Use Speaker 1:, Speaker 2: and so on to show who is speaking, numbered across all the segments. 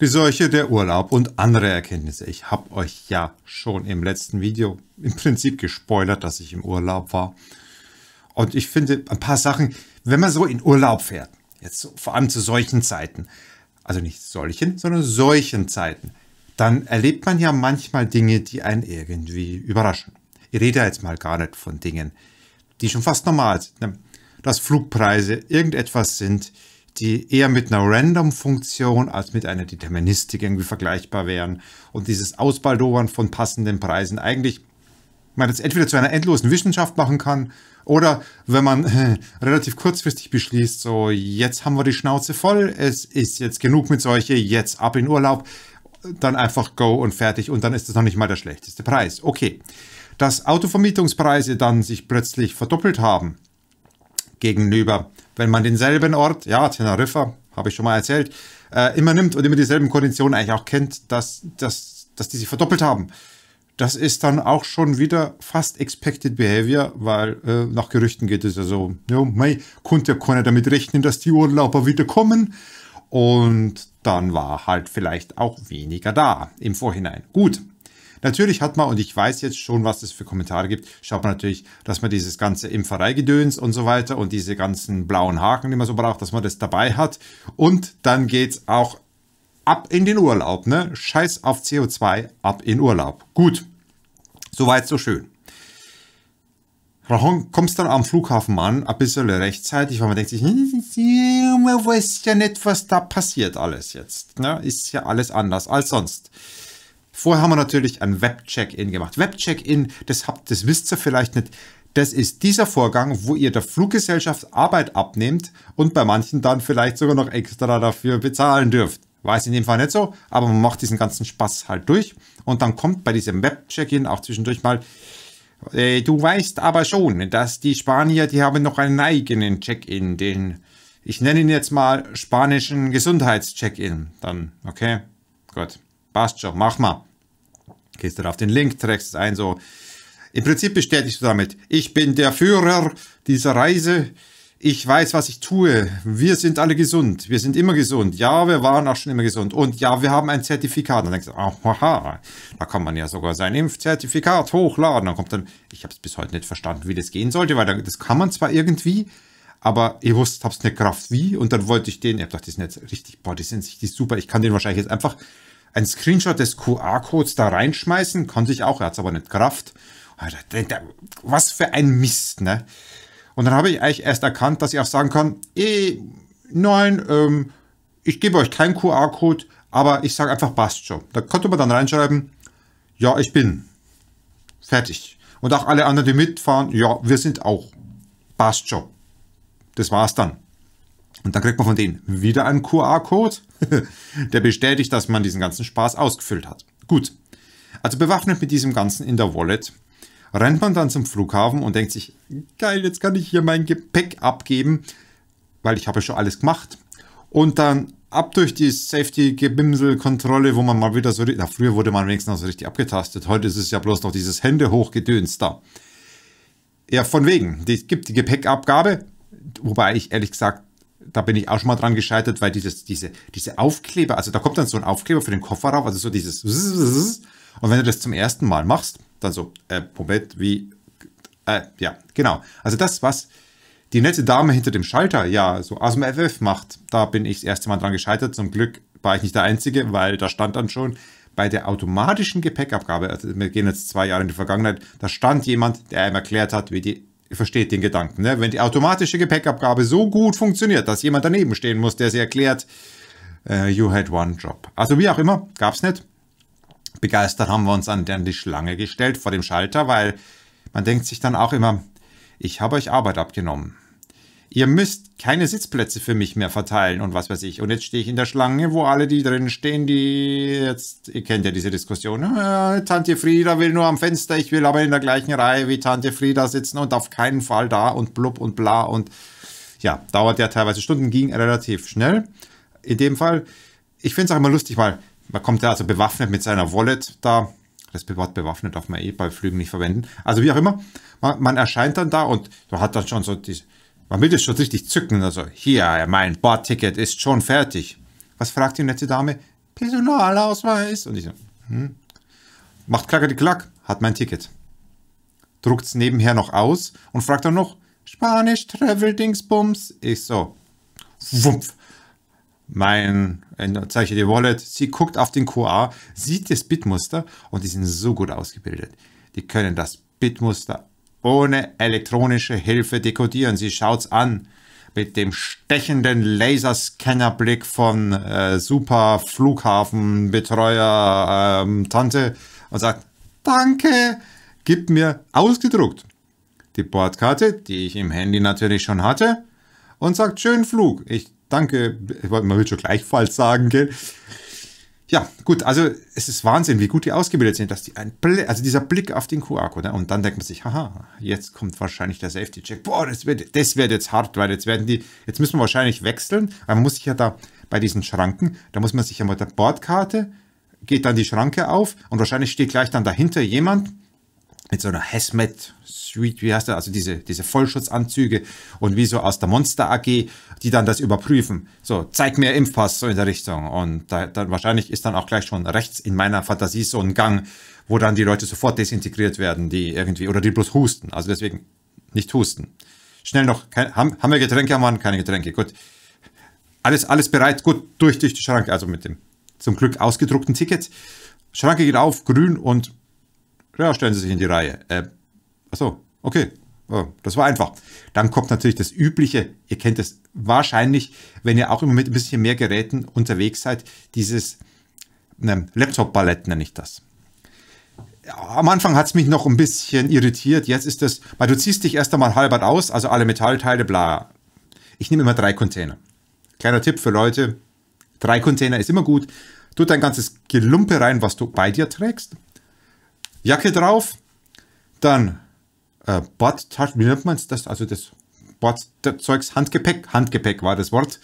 Speaker 1: Die Seuche, der Urlaub und andere Erkenntnisse. Ich habe euch ja schon im letzten Video im Prinzip gespoilert, dass ich im Urlaub war. Und ich finde ein paar Sachen, wenn man so in Urlaub fährt, jetzt vor allem zu solchen Zeiten, also nicht solchen, sondern solchen Zeiten, dann erlebt man ja manchmal Dinge, die einen irgendwie überraschen. Ich rede jetzt mal gar nicht von Dingen, die schon fast normal sind. Ne? Dass Flugpreise irgendetwas sind, die eher mit einer Random-Funktion als mit einer Deterministik irgendwie vergleichbar wären. Und dieses Ausbaldobern von passenden Preisen eigentlich man das entweder zu einer endlosen Wissenschaft machen kann oder wenn man äh, relativ kurzfristig beschließt, so jetzt haben wir die Schnauze voll, es ist jetzt genug mit solche, jetzt ab in Urlaub, dann einfach go und fertig und dann ist das noch nicht mal der schlechteste Preis. Okay, dass Autovermietungspreise dann sich plötzlich verdoppelt haben, gegenüber. Wenn man denselben Ort, ja, Teneriffa, habe ich schon mal erzählt, äh, immer nimmt und immer dieselben Konditionen eigentlich auch kennt, dass, dass, dass die sich verdoppelt haben. Das ist dann auch schon wieder fast Expected Behavior, weil äh, nach Gerüchten geht es ja so, ja, mei, konnte ja keiner damit rechnen, dass die Urlauber wieder kommen. Und dann war halt vielleicht auch weniger da im Vorhinein. Gut, Natürlich hat man, und ich weiß jetzt schon, was es für Kommentare gibt, schaut man natürlich, dass man dieses ganze Impfereigedöns und so weiter und diese ganzen blauen Haken, die man so braucht, dass man das dabei hat. Und dann geht es auch ab in den Urlaub, ne? Scheiß auf CO2, ab in Urlaub. Gut. Soweit so schön. Rahon, kommst dann am Flughafen an, ein bisschen rechtzeitig, weil man denkt sich, man weiß ja nicht, was da passiert alles jetzt. Ne? Ist ja alles anders als sonst. Vorher haben wir natürlich ein Web-Check-In gemacht. Web-Check-In, das, das wisst ihr vielleicht nicht. Das ist dieser Vorgang, wo ihr der Fluggesellschaft Arbeit abnehmt und bei manchen dann vielleicht sogar noch extra dafür bezahlen dürft. War es in dem Fall nicht so, aber man macht diesen ganzen Spaß halt durch und dann kommt bei diesem Web-Check-In auch zwischendurch mal, äh, du weißt aber schon, dass die Spanier, die haben noch einen eigenen Check-In, den, ich nenne ihn jetzt mal spanischen Gesundheitscheck-In. Dann, okay, gut, passt schon, mach mal. Gehst dann auf den Link, trägst es ein, so. Im Prinzip bestätigst du damit, ich bin der Führer dieser Reise. Ich weiß, was ich tue. Wir sind alle gesund. Wir sind immer gesund. Ja, wir waren auch schon immer gesund. Und ja, wir haben ein Zertifikat. dann denkst du, oh, aha, da kann man ja sogar sein Impfzertifikat hochladen. Dann kommt dann, ich habe es bis heute nicht verstanden, wie das gehen sollte, weil das kann man zwar irgendwie, aber ich wusste, hab's nicht Kraft wie. Und dann wollte ich den, ich hab gedacht, die sind jetzt richtig, boah, die sind sich super. Ich kann den wahrscheinlich jetzt einfach ein Screenshot des QR-Codes da reinschmeißen. Konnte ich auch, er hat es aber nicht Kraft. Was für ein Mist, ne? Und dann habe ich eigentlich erst erkannt, dass ich auch sagen kann, eh, nein, ähm, ich gebe euch keinen QR-Code, aber ich sage einfach passt schon. Da konnte man dann reinschreiben, ja, ich bin. Fertig. Und auch alle anderen, die mitfahren, ja, wir sind auch. Passt schon. Das war's dann. Und dann kriegt man von denen wieder einen QR-Code, der bestätigt, dass man diesen ganzen Spaß ausgefüllt hat. Gut. Also bewaffnet mit diesem Ganzen in der Wallet rennt man dann zum Flughafen und denkt sich, geil, jetzt kann ich hier mein Gepäck abgeben, weil ich habe schon alles gemacht. Und dann ab durch die Safety-Gebimsel-Kontrolle, wo man mal wieder so, na, früher wurde man wenigstens noch so richtig abgetastet, heute ist es ja bloß noch dieses Hände hochgedöns da. Ja, von wegen, es gibt die Gepäckabgabe, wobei ich ehrlich gesagt da bin ich auch schon mal dran gescheitert, weil dieses, diese, diese Aufkleber, also da kommt dann so ein Aufkleber für den Koffer rauf, also so dieses und wenn du das zum ersten Mal machst, dann so, äh, Moment, wie, äh, ja, genau. Also das, was die nette Dame hinter dem Schalter ja so aus dem FF macht, da bin ich das erste Mal dran gescheitert. Zum Glück war ich nicht der Einzige, weil da stand dann schon bei der automatischen Gepäckabgabe, also wir gehen jetzt zwei Jahre in die Vergangenheit, da stand jemand, der ihm erklärt hat, wie die Ihr versteht den Gedanken, ne? Wenn die automatische Gepäckabgabe so gut funktioniert, dass jemand daneben stehen muss, der sie erklärt, äh, you had one job. Also wie auch immer, gab's nicht. Begeistert haben wir uns an die Schlange gestellt vor dem Schalter, weil man denkt sich dann auch immer, ich habe euch Arbeit abgenommen ihr müsst keine Sitzplätze für mich mehr verteilen und was weiß ich. Und jetzt stehe ich in der Schlange, wo alle, die drin stehen, die jetzt, ihr kennt ja diese Diskussion, äh, Tante Frieda will nur am Fenster, ich will aber in der gleichen Reihe wie Tante Frieda sitzen und auf keinen Fall da und blub und bla und ja, dauert ja teilweise Stunden, ging relativ schnell. In dem Fall, ich finde es auch immer lustig, weil man kommt da also bewaffnet mit seiner Wallet da. Das Wort bewaffnet darf man eh bei Flügen nicht verwenden. Also wie auch immer, man, man erscheint dann da und man hat dann schon so diese, man will es schon richtig zücken, also hier, mein Bordticket ist schon fertig. Was fragt die nette Dame? Personalausweis. Und ich so, hm. Macht klacke die Klack, hat mein Ticket. Druckt es nebenher noch aus und fragt dann noch, Spanisch Travel Dingsbums. Ich so, wumpf. Mein Zeichen die Wallet, sie guckt auf den QA, sieht das Bitmuster und die sind so gut ausgebildet. Die können das Bitmuster ohne elektronische Hilfe dekodieren. Sie schaut's an mit dem stechenden Laserscannerblick von äh, super Flughafenbetreuer ähm, Tante und sagt, danke, gib mir ausgedruckt die Bordkarte, die ich im Handy natürlich schon hatte und sagt, schönen Flug. Ich danke, ich wollte, man will schon gleichfalls sagen, gell? ja, gut, also es ist Wahnsinn, wie gut die ausgebildet sind, dass die ein Blick, also dieser Blick auf den QR-Code, ne? und dann denkt man sich, haha, jetzt kommt wahrscheinlich der Safety-Check. Boah, das wird, das wird jetzt hart, weil jetzt werden die, jetzt müssen wir wahrscheinlich wechseln. Man muss sich ja da bei diesen Schranken, da muss man sich ja mit der Bordkarte, geht dann die Schranke auf und wahrscheinlich steht gleich dann dahinter jemand, mit so einer Hesmet Suite, wie heißt das, also diese, diese Vollschutzanzüge und wie so aus der Monster AG, die dann das überprüfen. So, zeig mir Impfpass, so in der Richtung. Und da, dann wahrscheinlich ist dann auch gleich schon rechts in meiner Fantasie so ein Gang, wo dann die Leute sofort desintegriert werden, die irgendwie, oder die bloß husten. Also deswegen nicht husten. Schnell noch, kein, haben, haben wir Getränke am Mann? Keine Getränke, gut. Alles, alles bereit, gut, durch, durch die Schranke, also mit dem zum Glück ausgedruckten Ticket. Schranke geht auf, grün und ja, genau, stellen Sie sich in die Reihe. Äh, achso, okay. Oh, das war einfach. Dann kommt natürlich das Übliche. Ihr kennt es wahrscheinlich, wenn ihr auch immer mit ein bisschen mehr Geräten unterwegs seid. Dieses ne, Laptop-Ballett nenne ich das. Am Anfang hat es mich noch ein bisschen irritiert. Jetzt ist das, weil du ziehst dich erst einmal halber aus, also alle Metallteile, bla. Ich nehme immer drei Container. Kleiner Tipp für Leute, drei Container ist immer gut. Tut dein ganzes Gelumpe rein, was du bei dir trägst. Jacke drauf, dann äh, Badtaschen, wie nennt man es das? Also das Bordzeugs, Handgepäck, Handgepäck war das Wort.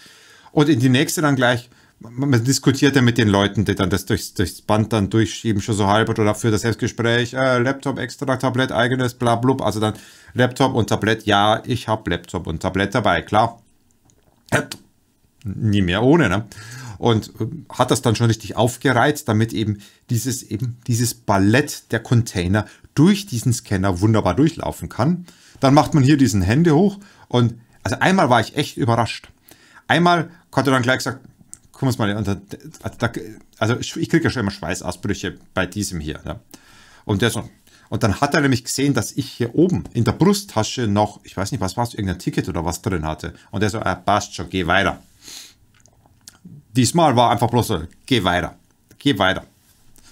Speaker 1: Und in die nächste dann gleich, man diskutiert ja mit den Leuten, die dann das durchs, durchs Band dann durchschieben, schon so halb oder für das Selbstgespräch, äh, Laptop extra, Tablett eigenes, bla blub, also dann Laptop und Tablett, ja, ich habe Laptop und Tablett dabei, klar. Nie mehr ohne, ne? und äh, hat das dann schon richtig aufgereiht, damit eben dieses, eben dieses Ballett der Container durch diesen Scanner wunderbar durchlaufen kann. Dann macht man hier diesen Hände hoch und also einmal war ich echt überrascht. Einmal konnte dann gleich gesagt, guck mal, also ich kriege ja schon immer Schweißausbrüche bei diesem hier. Ja. Und der so, und dann hat er nämlich gesehen, dass ich hier oben in der Brusttasche noch, ich weiß nicht, was war es, irgendein Ticket oder was drin hatte. Und er so, ah, passt schon, geh weiter. Diesmal war einfach bloß, geh weiter, geh weiter.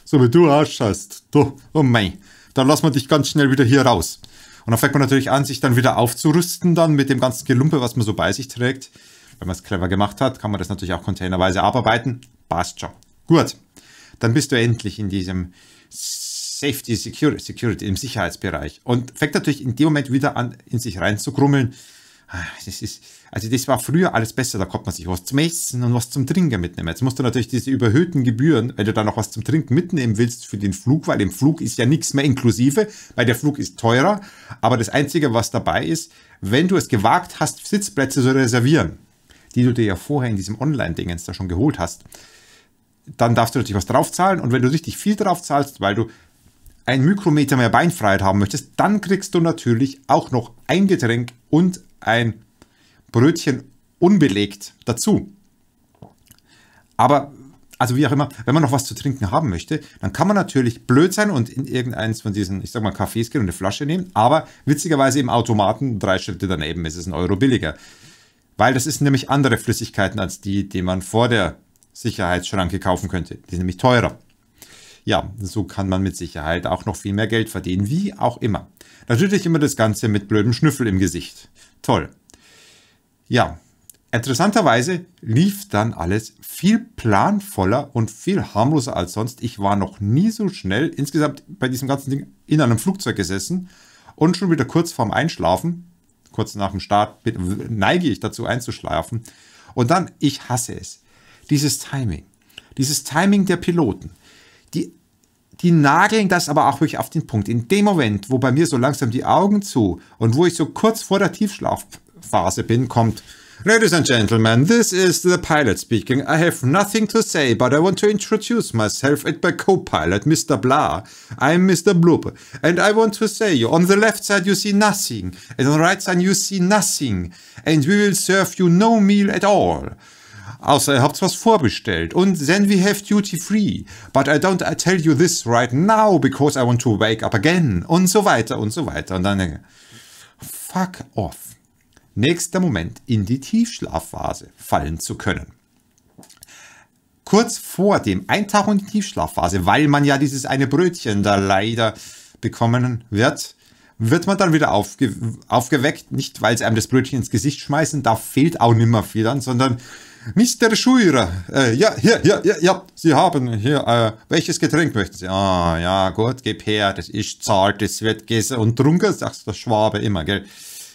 Speaker 1: So wie du ausschaust, du, oh mein, dann lassen wir dich ganz schnell wieder hier raus. Und dann fängt man natürlich an, sich dann wieder aufzurüsten dann mit dem ganzen Gelumpe, was man so bei sich trägt. Wenn man es clever gemacht hat, kann man das natürlich auch containerweise abarbeiten. Passt schon. Gut, dann bist du endlich in diesem Safety Security, Security im Sicherheitsbereich und fängt natürlich in dem Moment wieder an, in sich reinzugrummeln, das ah, ist, also das war früher alles besser, da konnte man sich was zum Essen und was zum Trinken mitnehmen. Jetzt musst du natürlich diese überhöhten Gebühren, wenn du da noch was zum Trinken mitnehmen willst für den Flug, weil im Flug ist ja nichts mehr inklusive, weil der Flug ist teurer. Aber das Einzige, was dabei ist, wenn du es gewagt hast, Sitzplätze zu reservieren, die du dir ja vorher in diesem Online-Dingens da schon geholt hast, dann darfst du natürlich was draufzahlen und wenn du richtig viel draufzahlst, weil du ein Mikrometer mehr Beinfreiheit haben möchtest, dann kriegst du natürlich auch noch ein Getränk und ein ein Brötchen unbelegt dazu. Aber, also wie auch immer, wenn man noch was zu trinken haben möchte, dann kann man natürlich blöd sein und in irgendeins von diesen, ich sag mal, Cafés gehen und eine Flasche nehmen. Aber witzigerweise im Automaten, drei Schritte daneben, ist es ein Euro billiger. Weil das ist nämlich andere Flüssigkeiten als die, die man vor der Sicherheitsschranke kaufen könnte. Die sind nämlich teurer. Ja, so kann man mit Sicherheit auch noch viel mehr Geld verdienen, wie auch immer. Natürlich immer das Ganze mit blödem Schnüffel im Gesicht. Toll. Ja, interessanterweise lief dann alles viel planvoller und viel harmloser als sonst. Ich war noch nie so schnell insgesamt bei diesem ganzen Ding in einem Flugzeug gesessen und schon wieder kurz vorm Einschlafen, kurz nach dem Start, neige ich dazu einzuschlafen. Und dann, ich hasse es. Dieses Timing. Dieses Timing der Piloten. Die die nageln das aber auch wirklich auf den Punkt. In dem Moment, wo bei mir so langsam die Augen zu und wo ich so kurz vor der Tiefschlafphase bin, kommt Ladies and gentlemen, this is the pilot speaking. I have nothing to say, but I want to introduce myself and my co-pilot, Mr. Blah. I'm Mr. Bloop, and I want to say, you, on the left side you see nothing, and on the right side you see nothing, and we will serve you no meal at all. Außer ihr habt was vorbestellt. Und then we have duty free. But I don't I tell you this right now because I want to wake up again. Und so weiter und so weiter. Und dann äh, fuck off. Nächster Moment, in die Tiefschlafphase fallen zu können kurz vor dem Eintauchen in die Tiefschlafphase, weil man ja dieses eine Brötchen da leider bekommen wird, wird man dann wieder aufge aufgeweckt. Nicht, weil sie einem das Brötchen ins Gesicht schmeißen, da fehlt auch nimmer viel dann, sondern Mr. Schuira, äh, ja, hier, hier, ja, ja, Sie haben hier, äh, welches Getränk möchten Sie? Ah, ja, gut, gib her, das ist zahlt, das wird gegessen und trunken, sagst der Schwabe immer, gell?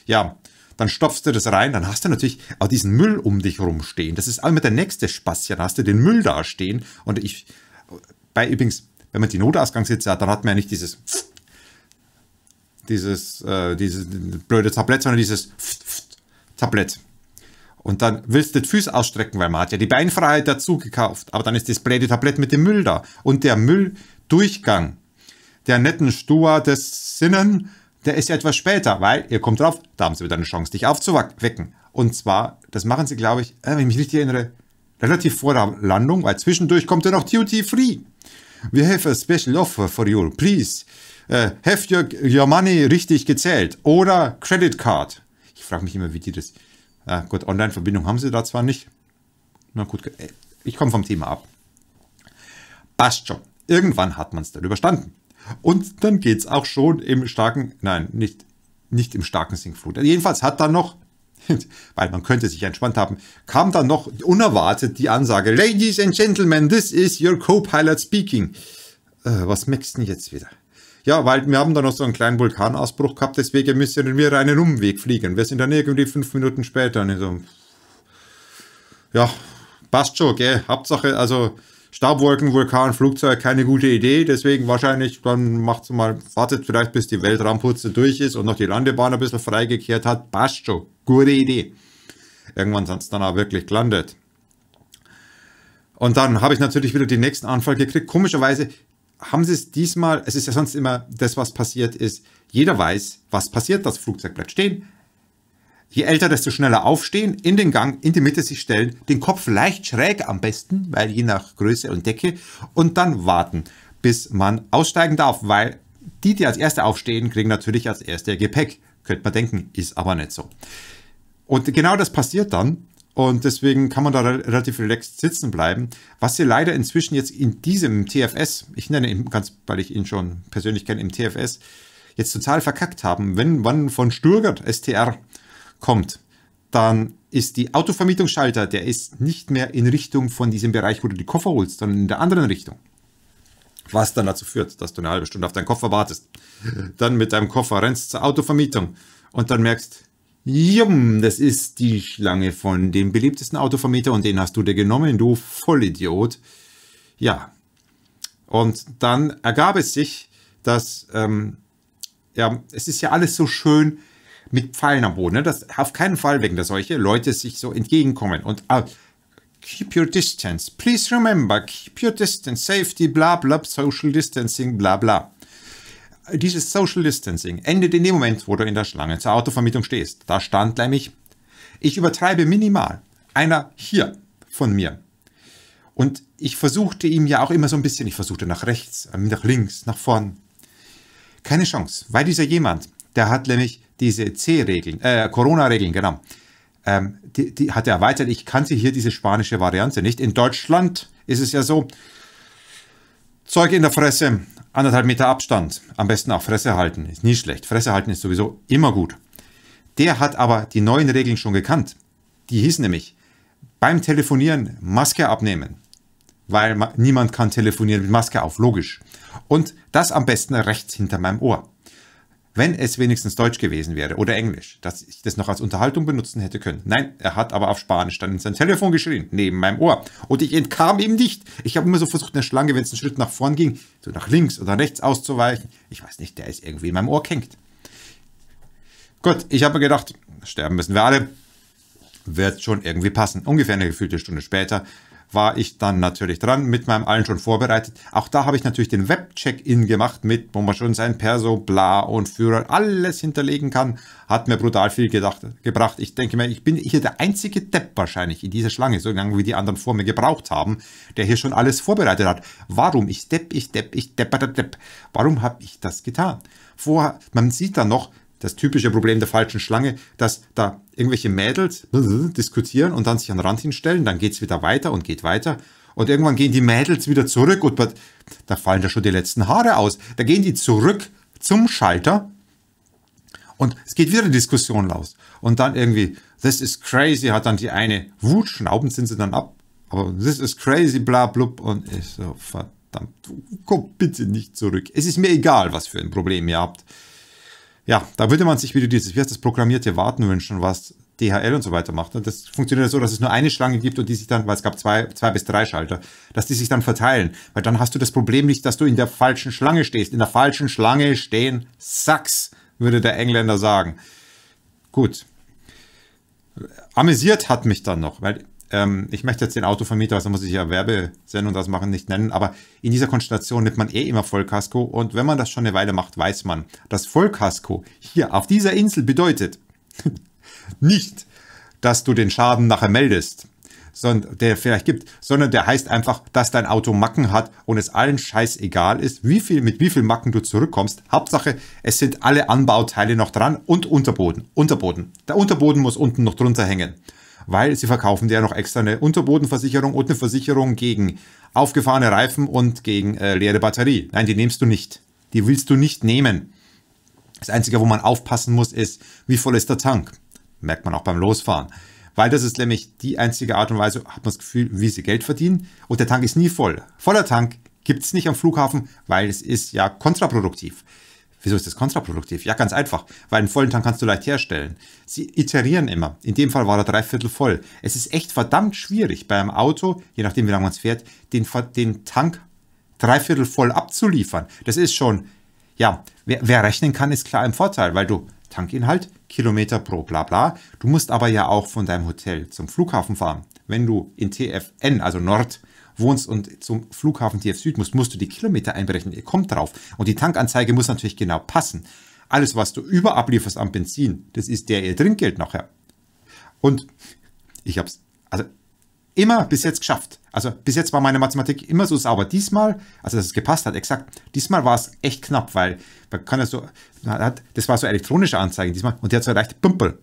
Speaker 1: Ja, dann stopfst du das rein, dann hast du natürlich auch diesen Müll um dich rumstehen. Das ist immer der nächste Spaß, dann hast du den Müll dastehen und ich, bei übrigens, wenn man die Notausgangssitze hat, dann hat man ja nicht dieses dieses, äh, dieses blöde Tablett, sondern dieses Tablett. Und dann willst du die Füße ausstrecken, weil man hat ja die Beinfreiheit dazu gekauft. Aber dann ist das blöde Tablett mit dem Müll da. Und der Mülldurchgang der netten Stua des Sinnen, der ist ja etwas später, weil ihr kommt drauf, da haben sie wieder eine Chance, dich aufzuwecken. Und zwar, das machen sie, glaube ich, äh, wenn ich mich richtig erinnere, relativ vor der Landung, weil zwischendurch kommt ja noch Duty Free. We have a special offer for you, please. Uh, have your, your money richtig gezählt. Oder Credit Card. Ich frage mich immer, wie die das ja, ah, gut, Online-Verbindung haben sie da zwar nicht. Na gut, äh, ich komme vom Thema ab. Passt schon. Irgendwann hat man es dann überstanden. Und dann geht es auch schon im starken, nein, nicht, nicht im starken Sinkflut. Also jedenfalls hat dann noch, weil man könnte sich entspannt haben, kam dann noch unerwartet die Ansage, Ladies and Gentlemen, this is your Co-Pilot speaking. Äh, was meckst du denn jetzt wieder? Ja, weil wir haben da noch so einen kleinen Vulkanausbruch gehabt, deswegen müssen wir einen Umweg fliegen. Wir sind dann irgendwie fünf Minuten später. Und so, ja, passt schon, gell? Hauptsache, also Staubwolken, Vulkan, Flugzeug, keine gute Idee. Deswegen wahrscheinlich, dann macht's mal, wartet vielleicht, bis die Weltraumputze durch ist und noch die Landebahn ein bisschen freigekehrt hat. Passt schon, gute Idee. Irgendwann sind es dann auch wirklich gelandet. Und dann habe ich natürlich wieder den nächsten Anfall gekriegt. Komischerweise, haben sie es diesmal, es ist ja sonst immer das, was passiert ist, jeder weiß, was passiert, das Flugzeug bleibt stehen. Je älter, desto schneller aufstehen, in den Gang, in die Mitte sich stellen, den Kopf leicht schräg am besten, weil je nach Größe und Decke, und dann warten, bis man aussteigen darf, weil die, die als Erste aufstehen, kriegen natürlich als Erste ihr Gepäck. Könnte man denken, ist aber nicht so. Und genau das passiert dann. Und deswegen kann man da relativ relaxed sitzen bleiben. Was sie leider inzwischen jetzt in diesem TFS, ich nenne ihn ganz, weil ich ihn schon persönlich kenne, im TFS, jetzt total verkackt haben. Wenn man von Sturgert STR kommt, dann ist die Autovermietungsschalter, der ist nicht mehr in Richtung von diesem Bereich, wo du die Koffer holst, sondern in der anderen Richtung. Was dann dazu führt, dass du eine halbe Stunde auf deinen Koffer wartest. Dann mit deinem Koffer rennst zur Autovermietung und dann merkst, Jum, das ist die Schlange von dem beliebtesten Autovermieter und den hast du dir genommen, du Vollidiot. Ja. Und dann ergab es sich, dass, ähm, ja, es ist ja alles so schön mit Pfeilen am Boden, ne? dass auf keinen Fall wegen der Seuche Leute sich so entgegenkommen und uh, keep your distance, please remember, keep your distance, safety, bla bla, social distancing, bla bla dieses Social Distancing endet in dem Moment, wo du in der Schlange zur Autovermietung stehst. Da stand nämlich, ich übertreibe minimal. Einer hier von mir. Und ich versuchte ihm ja auch immer so ein bisschen, ich versuchte nach rechts, äh, nach links, nach vorn. Keine Chance, weil dieser jemand, der hat nämlich diese C-Regeln, äh, Corona-Regeln, genau, ähm, die, die hat er erweitert. Ich kannte hier diese spanische Variante nicht. In Deutschland ist es ja so, Zeug in der Fresse, Anderthalb Meter Abstand, am besten auch Fresse halten, ist nie schlecht. Fresse halten ist sowieso immer gut. Der hat aber die neuen Regeln schon gekannt. Die hießen nämlich, beim Telefonieren Maske abnehmen, weil niemand kann telefonieren mit Maske auf, logisch. Und das am besten rechts hinter meinem Ohr. Wenn es wenigstens Deutsch gewesen wäre oder Englisch, dass ich das noch als Unterhaltung benutzen hätte können. Nein, er hat aber auf Spanisch dann in sein Telefon geschrien, neben meinem Ohr. Und ich entkam ihm nicht. Ich habe immer so versucht, eine Schlange, wenn es einen Schritt nach vorn ging, so nach links oder rechts auszuweichen. Ich weiß nicht, der ist irgendwie in meinem Ohr kängt. Gut, ich habe gedacht, sterben müssen wir alle. Wird schon irgendwie passen. Ungefähr eine gefühlte Stunde später war ich dann natürlich dran mit meinem allen schon vorbereitet. Auch da habe ich natürlich den Web-Check-In gemacht mit, wo man schon sein Perso, bla und Führer, alles hinterlegen kann. Hat mir brutal viel gedacht, gebracht. Ich denke mir, ich bin hier der einzige Depp wahrscheinlich in dieser Schlange, so lange wie die anderen vor mir gebraucht haben, der hier schon alles vorbereitet hat. Warum? Ich Depp, ich Depp, ich Depp, Depp. Warum habe ich das getan? Vorher, man sieht dann noch, das typische Problem der falschen Schlange, dass da irgendwelche Mädels ne, ne, ne, diskutieren und dann sich an den Rand hinstellen, dann geht es wieder weiter und geht weiter. Und irgendwann gehen die Mädels wieder zurück und da fallen da schon die letzten Haare aus. Da gehen die zurück zum Schalter und es geht wieder eine Diskussion los. Und dann irgendwie, this is crazy, hat dann die eine Wut, schnaubend sind sie dann ab. Aber this is crazy, bla blub. Und ich so, verdammt, komm bitte nicht zurück. Es ist mir egal, was für ein Problem ihr habt ja, da würde man sich wieder dieses, wie heißt das, programmierte Warten wünschen, was DHL und so weiter macht. Und das funktioniert so, dass es nur eine Schlange gibt und die sich dann, weil es gab zwei, zwei bis drei Schalter, dass die sich dann verteilen. Weil dann hast du das Problem nicht, dass du in der falschen Schlange stehst. In der falschen Schlange stehen Sacks, würde der Engländer sagen. Gut. Amüsiert hat mich dann noch, weil ähm, ich möchte jetzt den Autovermieter, also muss ich ja Werbesendung das machen, nicht nennen, aber in dieser Konstellation nimmt man eh immer Vollkasko und wenn man das schon eine Weile macht, weiß man, dass Vollkasko hier auf dieser Insel bedeutet nicht, dass du den Schaden nachher meldest, sondern der vielleicht gibt, sondern der heißt einfach, dass dein Auto Macken hat und es allen Scheiß egal ist, wie viel, mit wie viel Macken du zurückkommst. Hauptsache, es sind alle Anbauteile noch dran und Unterboden. Unterboden. Der Unterboden muss unten noch drunter hängen weil sie verkaufen ja noch extra eine Unterbodenversicherung und eine Versicherung gegen aufgefahrene Reifen und gegen äh, leere Batterie. Nein, die nimmst du nicht. Die willst du nicht nehmen. Das Einzige, wo man aufpassen muss, ist, wie voll ist der Tank? Merkt man auch beim Losfahren. Weil das ist nämlich die einzige Art und Weise, hat man das Gefühl, wie sie Geld verdienen. Und der Tank ist nie voll. Voller Tank gibt es nicht am Flughafen, weil es ist ja kontraproduktiv. ist. Wieso ist das kontraproduktiv? Ja, ganz einfach, weil einen vollen Tank kannst du leicht herstellen. Sie iterieren immer. In dem Fall war er dreiviertel voll. Es ist echt verdammt schwierig, bei einem Auto, je nachdem wie lange man es fährt, den, den Tank dreiviertel voll abzuliefern. Das ist schon, ja, wer, wer rechnen kann, ist klar im Vorteil, weil du Tankinhalt, Kilometer pro bla bla. Du musst aber ja auch von deinem Hotel zum Flughafen fahren. Wenn du in TFN, also Nord, wohnst und zum Flughafen TF Süd musst, musst du die Kilometer einberechnen. Ihr kommt drauf. Und die Tankanzeige muss natürlich genau passen. Alles, was du überablieferst ablieferst am Benzin, das ist der ihr Trinkgeld nachher. Und ich habe es also immer bis jetzt geschafft. Also bis jetzt war meine Mathematik immer so sauber. Diesmal, also dass es gepasst hat, exakt. Diesmal war es echt knapp, weil man kann ja so, das war so elektronische Anzeigen diesmal und der hat so erreicht Pümpel.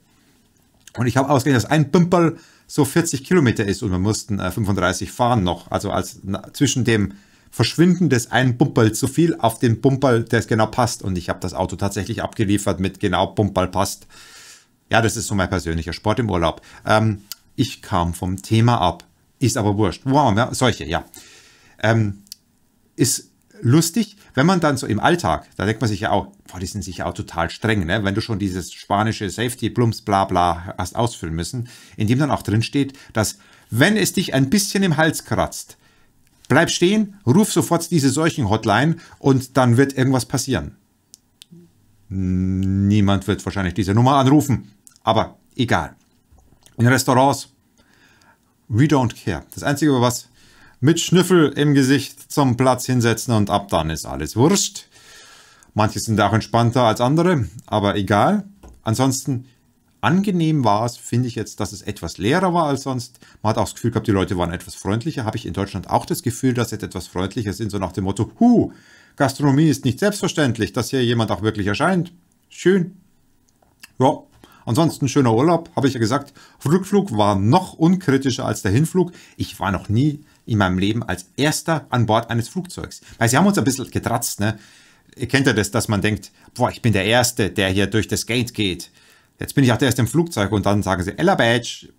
Speaker 1: Und ich habe ausgerechnet, dass ein Pümpel so 40 Kilometer ist und wir mussten äh, 35 fahren noch. Also als na, zwischen dem Verschwinden des einen Bumpels so viel auf den Bumperl, der es genau passt. Und ich habe das Auto tatsächlich abgeliefert mit genau Bumperl passt. Ja, das ist so mein persönlicher Sport im Urlaub. Ähm, ich kam vom Thema ab. Ist aber wurscht. Wow, ja, solche, ja. Ähm, ist lustig, wenn man dann so im Alltag, da denkt man sich ja auch, boah, die sind sich ja auch total streng, ne? wenn du schon dieses spanische Safety, Plums, bla bla hast ausfüllen müssen, in dem dann auch drin steht, dass wenn es dich ein bisschen im Hals kratzt, bleib stehen, ruf sofort diese Seuchen-Hotline und dann wird irgendwas passieren. Niemand wird wahrscheinlich diese Nummer anrufen, aber egal. In Restaurants, we don't care. Das Einzige, über was mit Schnüffel im Gesicht zum Platz hinsetzen und ab dann ist alles wurscht. Manche sind auch entspannter als andere, aber egal. Ansonsten angenehm war es, finde ich jetzt, dass es etwas leerer war als sonst. Man hat auch das Gefühl gehabt, die Leute waren etwas freundlicher. Habe ich in Deutschland auch das Gefühl, dass sie etwas freundlicher sind, so nach dem Motto, hu, Gastronomie ist nicht selbstverständlich, dass hier jemand auch wirklich erscheint. Schön. Ja, ansonsten schöner Urlaub, habe ich ja gesagt. Rückflug war noch unkritischer als der Hinflug. Ich war noch nie in meinem Leben als erster an Bord eines Flugzeugs. Weil sie haben uns ein bisschen getratzt, ne? Ihr kennt ja das, dass man denkt, boah, ich bin der Erste, der hier durch das Gate geht. Jetzt bin ich auch der Erste im Flugzeug und dann sagen sie, Ella Badge,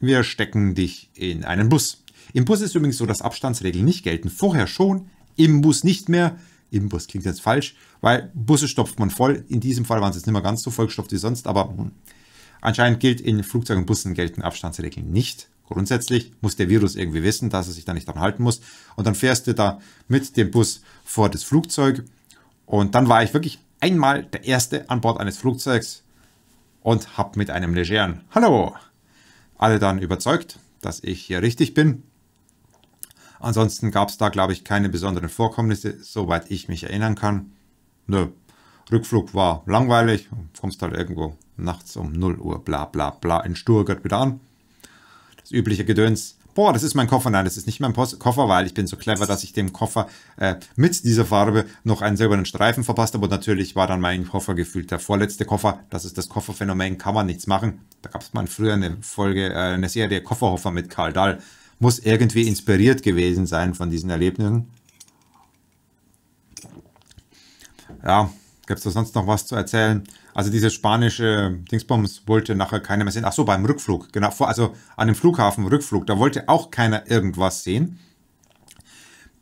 Speaker 1: wir stecken dich in einen Bus. Im Bus ist übrigens so, dass Abstandsregeln nicht gelten. Vorher schon, im Bus nicht mehr. Im Bus klingt jetzt falsch, weil Busse stopft man voll. In diesem Fall waren sie jetzt nicht mehr ganz so vollgestopft wie sonst, aber anscheinend gilt in Flugzeugen und Bussen gelten Abstandsregeln nicht. Grundsätzlich muss der Virus irgendwie wissen, dass er sich da nicht dran halten muss. Und dann fährst du da mit dem Bus vor das Flugzeug. Und dann war ich wirklich einmal der Erste an Bord eines Flugzeugs und habe mit einem legeren Hallo alle dann überzeugt, dass ich hier richtig bin. Ansonsten gab es da, glaube ich, keine besonderen Vorkommnisse, soweit ich mich erinnern kann. Nö. Rückflug war langweilig, kommst halt irgendwo nachts um 0 Uhr bla bla bla in Stuttgart wieder an. Das übliche Gedöns. Boah, das ist mein Koffer. Nein, das ist nicht mein Post Koffer, weil ich bin so clever, dass ich dem Koffer äh, mit dieser Farbe noch einen silbernen Streifen verpasst habe. Und natürlich war dann mein Koffer gefühlt der vorletzte Koffer. Das ist das Kofferphänomen, kann man nichts machen. Da gab es mal früher eine Folge, äh, eine Serie Kofferhofer mit Karl Dahl. Muss irgendwie inspiriert gewesen sein von diesen Erlebnissen. Ja, Gibt es da sonst noch was zu erzählen? Also diese spanische Dingsbums wollte nachher keiner mehr sehen. Ach so, beim Rückflug, genau. Also an dem Flughafen Rückflug, da wollte auch keiner irgendwas sehen.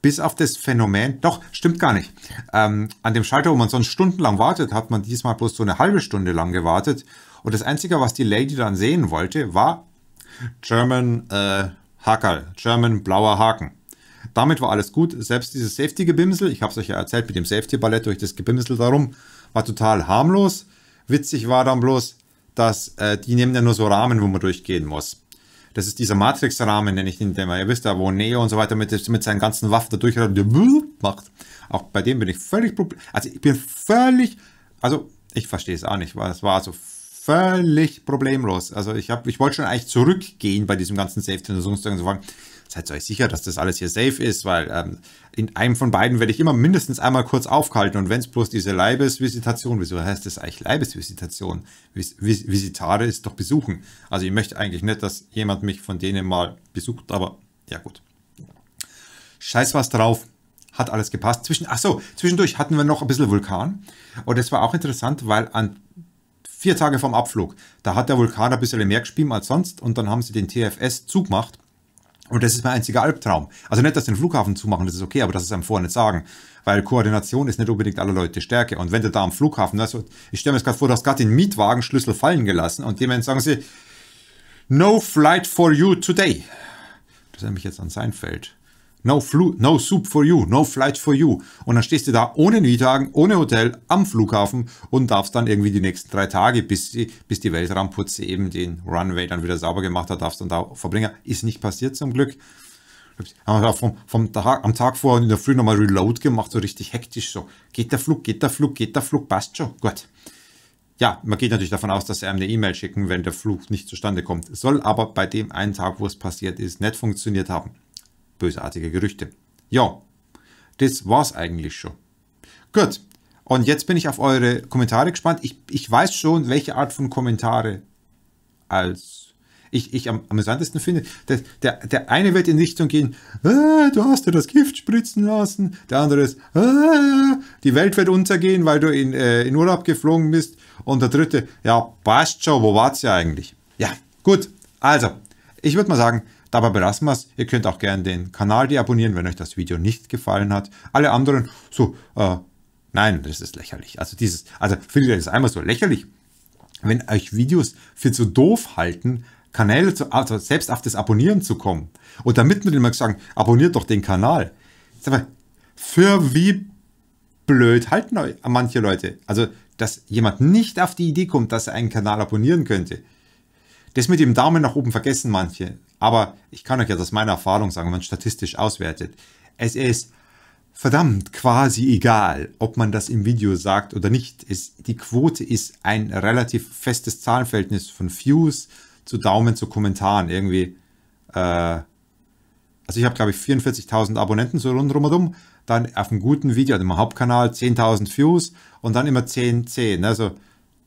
Speaker 1: Bis auf das Phänomen, doch, stimmt gar nicht. Ähm, an dem Schalter, wo man sonst stundenlang wartet, hat man diesmal bloß so eine halbe Stunde lang gewartet. Und das Einzige, was die Lady dann sehen wollte, war German äh, Hackerl, German blauer Haken. Damit war alles gut. Selbst dieses Safety-Gebimsel, ich habe es euch ja erzählt mit dem Safety-Ballett durch das Gebimsel darum, war total harmlos. Witzig war dann bloß, dass äh, die nehmen ja nur so Rahmen, wo man durchgehen muss. Das ist dieser Matrix-Rahmen, nenne ich den immer. Ihr wisst ja, wo Neo und so weiter mit, mit seinen ganzen Waffen da durchrennt macht. Auch bei dem bin ich völlig, also ich bin völlig, also ich verstehe es auch nicht, weil es war also völlig problemlos. Also ich ich wollte schon eigentlich zurückgehen bei diesem ganzen Safety und so und seid ihr euch sicher, dass das alles hier safe ist, weil ähm, in einem von beiden werde ich immer mindestens einmal kurz aufgehalten und wenn es bloß diese Leibesvisitation, wieso heißt das eigentlich Leibesvisitation? Vis Vis Visitare ist doch besuchen. Also ich möchte eigentlich nicht, dass jemand mich von denen mal besucht, aber ja gut. Scheiß was drauf, hat alles gepasst. Zwischen, ach so, zwischendurch hatten wir noch ein bisschen Vulkan und das war auch interessant, weil an vier Tage vorm Abflug, da hat der Vulkan ein bisschen mehr gespielt als sonst und dann haben sie den TFS zugemacht und das ist mein einziger Albtraum. Also nicht, dass den Flughafen zumachen, das ist okay, aber das ist einem vorher nicht sagen. Weil Koordination ist nicht unbedingt aller Leute Stärke. Und wenn du da am Flughafen, also ich stelle mir jetzt gerade vor, du hast gerade den Mietwagenschlüssel fallen gelassen und dementsprechend sagen sie, no flight for you today. Das erinnert mich jetzt an Seinfeld. No, flu no soup for you, no flight for you. Und dann stehst du da ohne Mietwagen, ohne Hotel am Flughafen und darfst dann irgendwie die nächsten drei Tage, bis die, bis die Weltraumputze eben den Runway dann wieder sauber gemacht hat, darfst dann da verbringen. Ist nicht passiert zum Glück. Haben wir vom, vom Tag, am Tag vorher in der Früh nochmal Reload gemacht, so richtig hektisch so. Geht der Flug, geht der Flug, geht der Flug, passt schon. Gut. Ja, man geht natürlich davon aus, dass sie einem eine E-Mail schicken, wenn der Flug nicht zustande kommt. Soll aber bei dem einen Tag, wo es passiert ist, nicht funktioniert haben bösartige Gerüchte. Ja, das war's eigentlich schon. Gut, und jetzt bin ich auf eure Kommentare gespannt. Ich, ich weiß schon, welche Art von Kommentare als ich, ich am amüsantesten finde. Der, der, der eine wird in Richtung gehen, ah, du hast dir das Gift spritzen lassen. Der andere ist, ah, die Welt wird untergehen, weil du in, äh, in Urlaub geflogen bist. Und der dritte, ja, passt schon, wo war's ja eigentlich? Ja, gut. Also, ich würde mal sagen, Dabei belassen wir es. ihr könnt auch gerne den Kanal deabonnieren, wenn euch das Video nicht gefallen hat. Alle anderen, so, äh, nein, das ist lächerlich. Also dieses, also findet ihr das einmal so lächerlich? Wenn euch Videos für zu doof halten, Kanäle zu, also selbst auf das Abonnieren zu kommen und dann mitten immer sagen, abonniert doch den Kanal. Aber für wie blöd halten manche Leute? Also, dass jemand nicht auf die Idee kommt, dass er einen Kanal abonnieren könnte. Das mit dem Daumen nach oben vergessen manche. Aber ich kann euch jetzt aus meiner Erfahrung sagen, wenn man statistisch auswertet, es ist verdammt quasi egal, ob man das im Video sagt oder nicht. Es, die Quote ist ein relativ festes Zahlenverhältnis von Views zu Daumen zu Kommentaren. Irgendwie, äh, also ich habe glaube ich 44.000 Abonnenten so rundherum, dann auf einem guten Video, also im Hauptkanal 10.000 Views und dann immer 10, 10, ne? also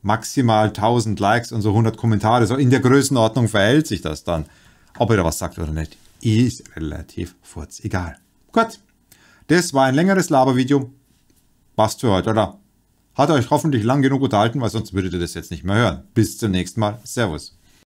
Speaker 1: maximal 1000 Likes und so 100 Kommentare. So in der Größenordnung verhält sich das dann. Ob ihr da was sagt oder nicht, ist relativ kurz egal. Gut, das war ein längeres Labervideo. Passt für heute, oder? Hat euch hoffentlich lang genug unterhalten, weil sonst würdet ihr das jetzt nicht mehr hören. Bis zum nächsten Mal. Servus.